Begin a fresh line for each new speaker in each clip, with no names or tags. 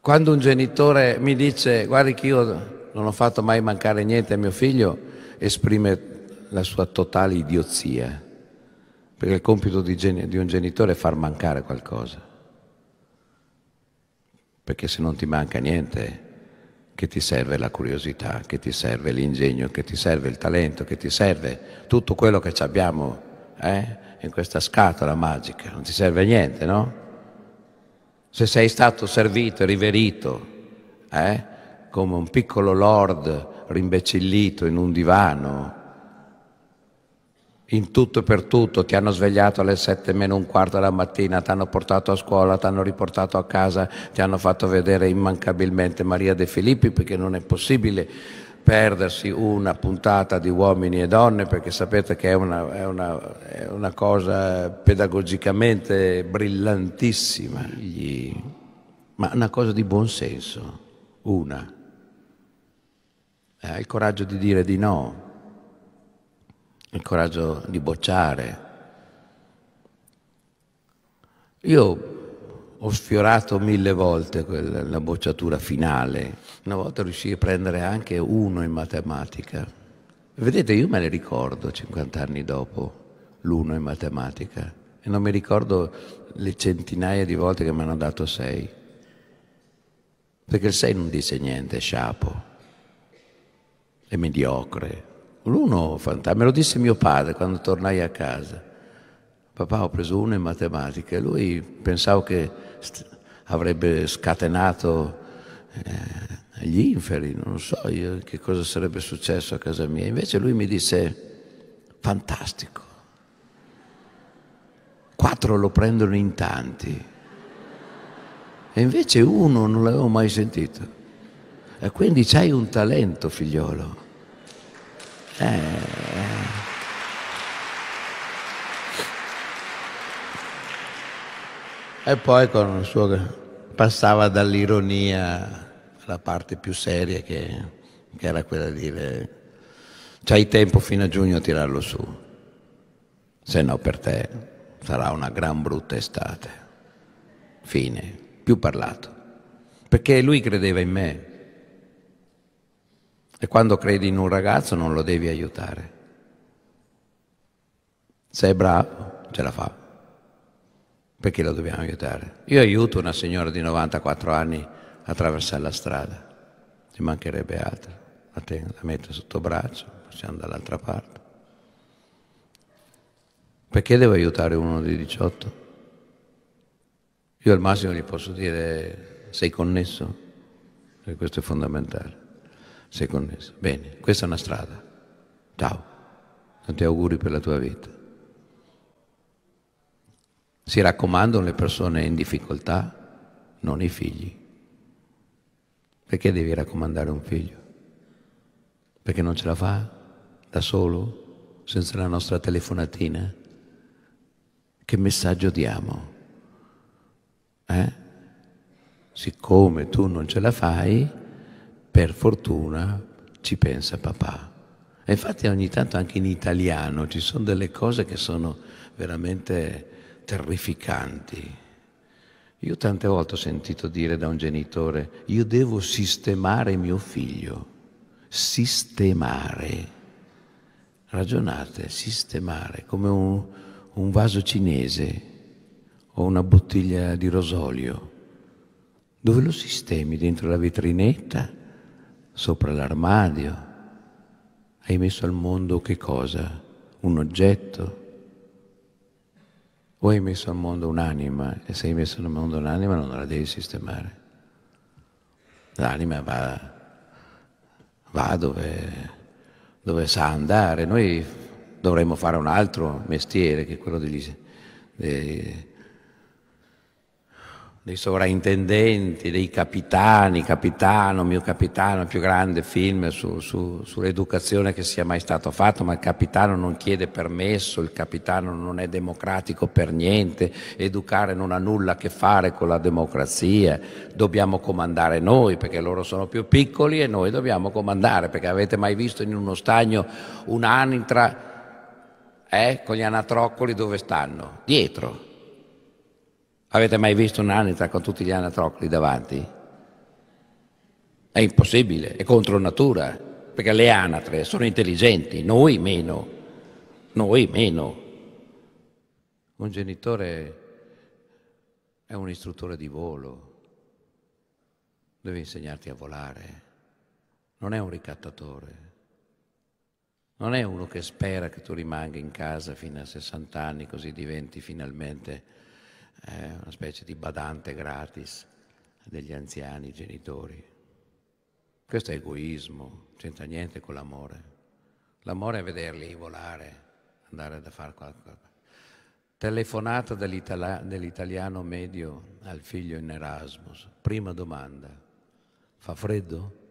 Quando un genitore mi dice guardi che io non ho fatto mai mancare niente a mio figlio, esprime la sua totale idiozia, perché il compito di, di un genitore è far mancare qualcosa, perché se non ti manca niente che ti serve la curiosità, che ti serve l'ingegno, che ti serve il talento, che ti serve tutto quello che abbiamo eh, in questa scatola magica, non ti serve niente, no? Se sei stato servito e riverito eh, come un piccolo lord rimbecillito in un divano, in tutto e per tutto, ti hanno svegliato alle sette meno un quarto della mattina, ti hanno portato a scuola, ti hanno riportato a casa, ti hanno fatto vedere immancabilmente Maria De Filippi perché non è possibile perdersi una puntata di uomini e donne perché sapete che è una, è una, è una cosa pedagogicamente brillantissima, gli... ma una cosa di buon senso, una. Eh, ha il coraggio di dire di no, il coraggio di bocciare. Io ho sfiorato mille volte quella, la bocciatura finale. Una volta riuscii a prendere anche uno in matematica. Vedete, io me ne ricordo 50 anni dopo l'uno in matematica e non mi ricordo le centinaia di volte che mi hanno dato sei. Perché il sei non dice niente, è sciapo, è mediocre. L'uno fantasma, me lo disse mio padre quando tornai a casa. Papà, ho preso uno in matematica e lui pensavo che avrebbe scatenato eh, gli inferi, non so io che cosa sarebbe successo a casa mia. Invece lui mi disse, fantastico, quattro lo prendono in tanti e invece uno non l'avevo mai sentito. E quindi c'hai un talento, figliolo. Eh. E poi con il suo, passava dall'ironia alla parte più seria che, che era quella di dire c'hai tempo fino a giugno a tirarlo su, se no per te sarà una gran brutta estate. Fine, più parlato. Perché lui credeva in me. E quando credi in un ragazzo non lo devi aiutare. Se è bravo, ce la fa. Perché la dobbiamo aiutare? Io aiuto una signora di 94 anni a attraversare la strada, ci mancherebbe altro. La, tengo, la metto sotto braccio, passiamo dall'altra parte. Perché devo aiutare uno di 18? Io al massimo gli posso dire sei connesso, perché questo è fondamentale. Sei connesso. Bene, questa è una strada. Ciao, tanti auguri per la tua vita. Si raccomandano le persone in difficoltà, non i figli. Perché devi raccomandare un figlio? Perché non ce la fa da solo, senza la nostra telefonatina? Che messaggio diamo? Eh? Siccome tu non ce la fai, per fortuna ci pensa papà. E infatti ogni tanto anche in italiano ci sono delle cose che sono veramente terrificanti. Io tante volte ho sentito dire da un genitore, io devo sistemare mio figlio, sistemare. Ragionate, sistemare, come un, un vaso cinese o una bottiglia di rosolio. Dove lo sistemi? Dentro la vetrinetta? Sopra l'armadio? Hai messo al mondo che cosa? Un oggetto? O hai messo al mondo un'anima e se hai messo al mondo un'anima non la devi sistemare. L'anima va, va dove, dove, sa andare. Noi dovremmo fare un altro mestiere che è quello degli, dei, dei sovraintendenti, dei capitani, capitano, mio capitano, il più grande film su, su, sull'educazione che sia mai stato fatto, ma il capitano non chiede permesso, il capitano non è democratico per niente, educare non ha nulla a che fare con la democrazia, dobbiamo comandare noi perché loro sono più piccoli e noi dobbiamo comandare, perché avete mai visto in uno stagno un'anitra eh, con gli anatroccoli dove stanno? Dietro Avete mai visto un'anitra con tutti gli anatrocli davanti? È impossibile, è contro natura, perché le anatre sono intelligenti, noi meno, noi meno. Un genitore è un istruttore di volo, deve insegnarti a volare, non è un ricattatore. Non è uno che spera che tu rimanga in casa fino a 60 anni così diventi finalmente eh, una specie di badante gratis degli anziani genitori. Questo è egoismo, non c'entra niente con l'amore. L'amore è vederli volare, andare da fare qualcosa. Telefonata dell'itala- dell'italiano medio al figlio in Erasmus. Prima domanda, fa freddo?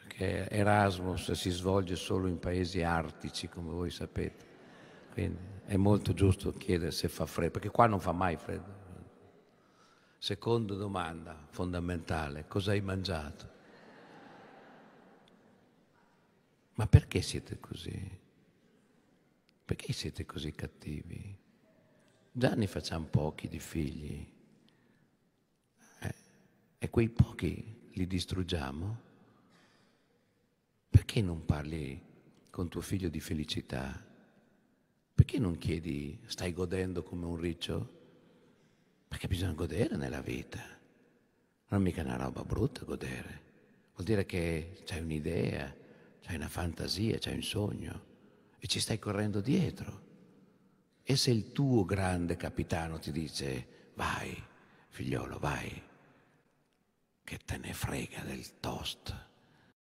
Perché Erasmus si svolge solo in paesi artici, come voi sapete. Quindi, è molto giusto chiedere se fa freddo, perché qua non fa mai freddo. Seconda domanda fondamentale, cosa hai mangiato? Ma perché siete così? Perché siete così cattivi? Già ne facciamo pochi di figli eh? e quei pochi li distruggiamo? Perché non parli con tuo figlio di felicità? perché non chiedi stai godendo come un riccio? Perché bisogna godere nella vita. Non è mica una roba brutta godere. Vuol dire che c'hai un'idea, c'hai una fantasia, c'hai un sogno e ci stai correndo dietro. E se il tuo grande capitano ti dice vai, figliolo, vai, che te ne frega del toast